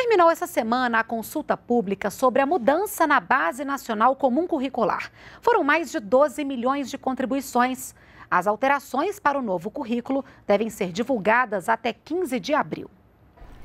Terminou essa semana a consulta pública sobre a mudança na Base Nacional Comum Curricular. Foram mais de 12 milhões de contribuições. As alterações para o novo currículo devem ser divulgadas até 15 de abril.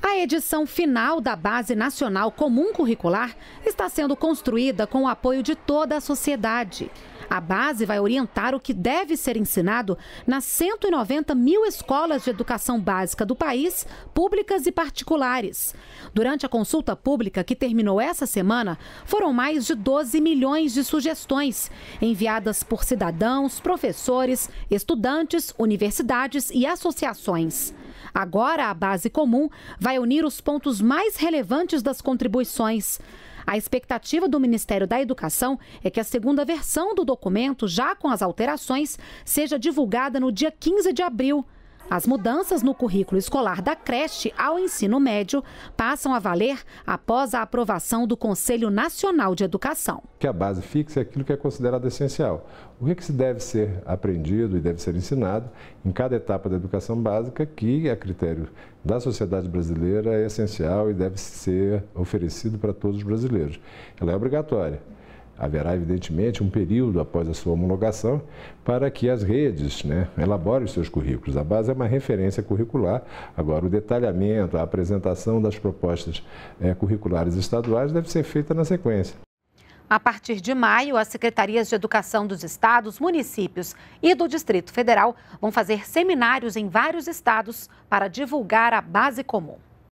A edição final da Base Nacional Comum Curricular está sendo construída com o apoio de toda a sociedade. A base vai orientar o que deve ser ensinado nas 190 mil escolas de educação básica do país, públicas e particulares. Durante a consulta pública, que terminou essa semana, foram mais de 12 milhões de sugestões enviadas por cidadãos, professores, estudantes, universidades e associações. Agora, a base comum vai unir os pontos mais relevantes das contribuições. A expectativa do Ministério da Educação é que a segunda versão do documento, já com as alterações, seja divulgada no dia 15 de abril. As mudanças no currículo escolar da creche ao ensino médio passam a valer após a aprovação do Conselho Nacional de Educação. Que a base fixa é aquilo que é considerado essencial. O que, é que se deve ser aprendido e deve ser ensinado em cada etapa da educação básica, que, a critério da sociedade brasileira, é essencial e deve ser oferecido para todos os brasileiros. Ela é obrigatória. Haverá, evidentemente, um período após a sua homologação para que as redes né, elaborem os seus currículos. A base é uma referência curricular. Agora, o detalhamento, a apresentação das propostas é, curriculares estaduais deve ser feita na sequência. A partir de maio, as secretarias de educação dos estados, municípios e do Distrito Federal vão fazer seminários em vários estados para divulgar a base comum.